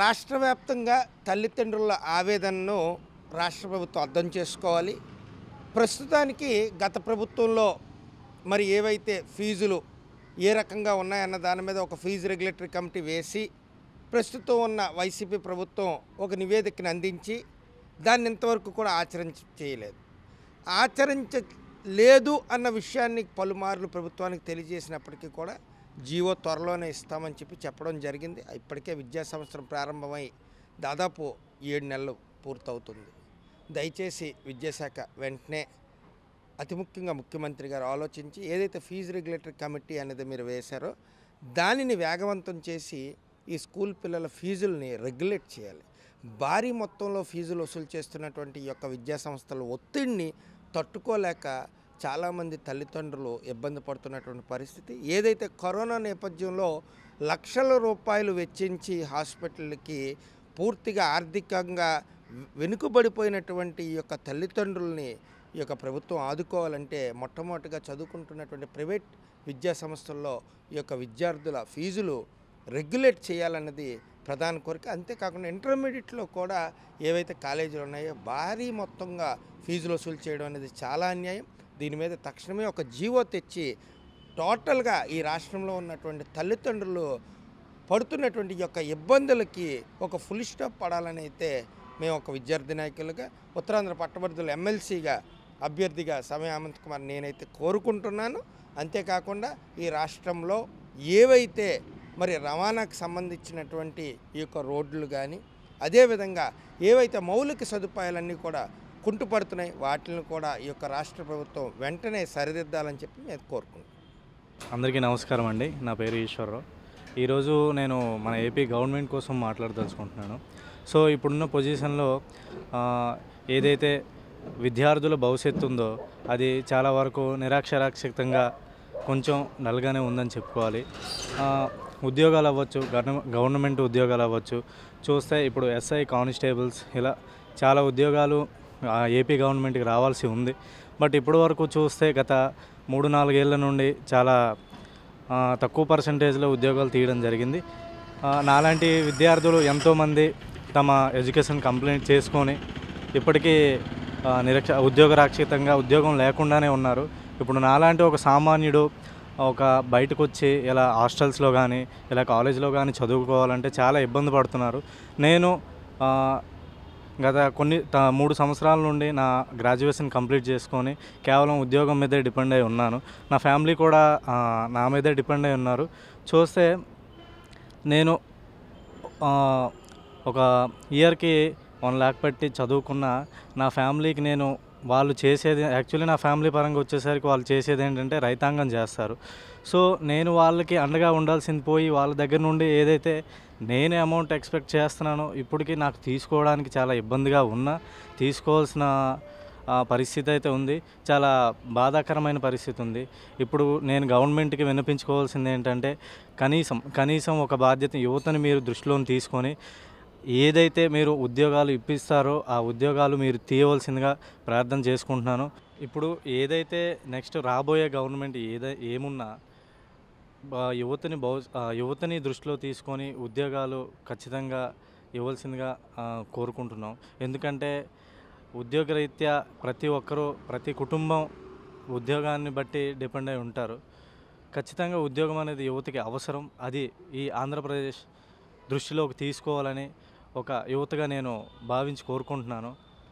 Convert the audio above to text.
రాష్ట్ర వ్యాప్తంగా తల్లిదండ్రుల ఆవేదనను రాష్ట్ర ప్రభుత్వం అర్థం చేసుకోవాలి ప్రస్తుతానికి గత ప్రభుత్వంలో మరి ఏవైతే ఫీజులు ఏ రకంగా ఉన్నాయన్న దాని మీద ఒక ఫీజు రెగ్యులేటరీ కమిటీ వేసి ప్రస్తుతం ఉన్న వైసీపీ ప్రభుత్వం ఒక నివేదికను అందించి దాన్ని ఇంతవరకు కూడా ఆచరించ చేయలేదు ఆచరించలేదు అన్న విషయాన్ని పలుమార్లు ప్రభుత్వానికి తెలియజేసినప్పటికీ కూడా జీవో త్వరలోనే ఇస్తామని చెప్పి చెప్పడం జరిగింది ఇప్పటికే విద్యా సంవత్సరం ప్రారంభమై దాదాపు ఏడు నెలలు పూర్తవుతుంది దయచేసి విద్యాశాఖ వెంటనే అతి ముఖ్యంగా ముఖ్యమంత్రి గారు ఆలోచించి ఏదైతే ఫీజు రెగ్యులేటరీ కమిటీ అనేది మీరు వేశారో దానిని వేగవంతం చేసి ఈ స్కూల్ పిల్లల ఫీజుల్ని రెగ్యులేట్ చేయాలి భారీ మొత్తంలో ఫీజులు వసూలు చేస్తున్నటువంటి ఈ యొక్క విద్యా సంస్థల ఒత్తిడిని తట్టుకోలేక చాలామంది తల్లిదండ్రులు ఇబ్బంది పడుతున్నటువంటి పరిస్థితి ఏదైతే కరోనా నేపథ్యంలో లక్షల రూపాయలు వెచ్చించి హాస్పిటల్కి పూర్తిగా ఆర్థికంగా వెనుకబడిపోయినటువంటి ఈ యొక్క తల్లిదండ్రుల్ని ఈ యొక్క ప్రభుత్వం ఆదుకోవాలంటే మొట్టమొదటిగా చదువుకుంటున్నటువంటి ప్రైవేట్ విద్యా సంస్థల్లో ఈ యొక్క విద్యార్థుల ఫీజులు రెగ్యులేట్ చేయాలన్నది ప్రధాన కోరిక అంతేకాకుండా ఇంటర్మీడియట్లో కూడా ఏవైతే కాలేజీలు ఉన్నాయో భారీ మొత్తంగా ఫీజులు వసూలు చేయడం అనేది చాలా అన్యాయం దీని మీద తక్షణమే ఒక జీవో తెచ్చి టోటల్గా ఈ రాష్ట్రంలో ఉన్నటువంటి తల్లిదండ్రులు పడుతున్నటువంటి యొక్క ఇబ్బందులకి ఒక ఫుల్ స్టాప్ పడాలని అయితే మేము ఒక విద్యార్థి నాయకులుగా ఉత్తరాంధ్ర పట్టభద్రులు ఎమ్మెల్సీగా అభ్యర్థిగా సమయ అమంత్ కుమార్ నేనైతే కోరుకుంటున్నాను అంతేకాకుండా ఈ రాష్ట్రంలో ఏవైతే మరి రవాణాకు సంబంధించినటువంటి ఈ యొక్క రోడ్లు కానీ అదేవిధంగా ఏవైతే మౌలిక సదుపాయాలన్నీ కూడా కుంటుపడుతున్నాయి వాటిని కూడా ఈ యొక్క రాష్ట్ర ప్రభుత్వం వెంటనే సరిదిద్దాలని చెప్పి నేను కోరుకుంటున్నాను అందరికీ నమస్కారం అండి నా పేరు ఈశ్వరరావు ఈరోజు నేను మన ఏపీ గవర్నమెంట్ కోసం మాట్లాడదలుచుకుంటున్నాను సో ఇప్పుడున్న పొజిషన్లో ఏదైతే విద్యార్థుల భవిష్యత్తు ఉందో అది చాలా వరకు నిరాక్షరాక్షితంగా కొంచెం నల్గానే ఉందని చెప్పుకోవాలి ఉద్యోగాలు అవ్వచ్చు గవర్నమెంట్ ఉద్యోగాలు అవ్వచ్చు చూస్తే ఇప్పుడు ఎస్ఐ కానిస్టేబుల్స్ ఇలా చాలా ఉద్యోగాలు ఏపీ గవర్నమెంట్కి రావాల్సి ఉంది బట్ ఇప్పటి వరకు చూస్తే గత మూడు నాలుగేళ్ల నుండి చాలా తక్కువ పర్సంటేజ్లో ఉద్యోగాలు తీయడం జరిగింది నాలాంటి విద్యార్థులు ఎంతోమంది తమ ఎడ్యుకేషన్ కంప్లీట్ చేసుకొని ఇప్పటికీ నిరక్ష ఉద్యోగ రాక్షితంగా ఉద్యోగం లేకుండానే ఉన్నారు ఇప్పుడు నాలాంటి ఒక సామాన్యుడు ఒక బయటకు వచ్చి ఇలా హాస్టల్స్లో కానీ ఇలా కాలేజ్లో కానీ చదువుకోవాలంటే చాలా ఇబ్బంది పడుతున్నారు నేను గత కొన్ని మూడు సంవత్సరాల నుండి నా గ్రాడ్యుయేషన్ కంప్లీట్ చేసుకొని కేవలం ఉద్యోగం మీదే డిపెండ్ అయి ఉన్నాను నా ఫ్యామిలీ కూడా నా మీదే డిపెండ్ అయి ఉన్నారు చూస్తే నేను ఒక ఇయర్కి వన్ ల్యాక్ పెట్టి చదువుకున్న నా ఫ్యామిలీకి నేను వాళ్ళు చేసేది యాక్చువల్లీ నా ఫ్యామిలీ పరంగా వచ్చేసరికి వాళ్ళు చేసేది ఏంటంటే రైతాంగం చేస్తారు సో నేను వాళ్ళకి అండగా ఉండాల్సింది పోయి వాళ్ళ దగ్గర నుండి ఏదైతే నేను అమౌంట్ ఎక్స్పెక్ట్ చేస్తున్నానో ఇప్పటికీ నాకు తీసుకోవడానికి చాలా ఇబ్బందిగా ఉన్నా తీసుకోవాల్సిన పరిస్థితి అయితే ఉంది చాలా బాధాకరమైన పరిస్థితి ఉంది ఇప్పుడు నేను గవర్నమెంట్కి వినిపించుకోవాల్సింది ఏంటంటే కనీసం కనీసం ఒక బాధ్యత యువతని మీరు దృష్టిలోని తీసుకొని ఏదైతే మీరు ఉద్యోగాలు ఇప్పిస్తారో ఆ ఉద్యోగాలు మీరు తీయవలసిందిగా ప్రార్థన చేసుకుంటున్నాను ఇప్పుడు ఏదైతే నెక్స్ట్ రాబోయే గవర్నమెంట్ ఏదై ఏమున్నా యువతని భౌ యువతని దృష్టిలో తీసుకొని ఉద్యోగాలు ఖచ్చితంగా ఇవ్వాల్సిందిగా కోరుకుంటున్నాం ఎందుకంటే ఉద్యోగరీత్యా ప్రతి ఒక్కరూ ప్రతి కుటుంబం ఉద్యోగాన్ని బట్టి డిపెండ్ అయి ఉంటారు ఖచ్చితంగా ఉద్యోగం అనేది యువతకి అవసరం అది ఈ ఆంధ్రప్రదేశ్ దృష్టిలోకి తీసుకోవాలని ఒక యువతగా నేను భావించి కోరుకుంటున్నాను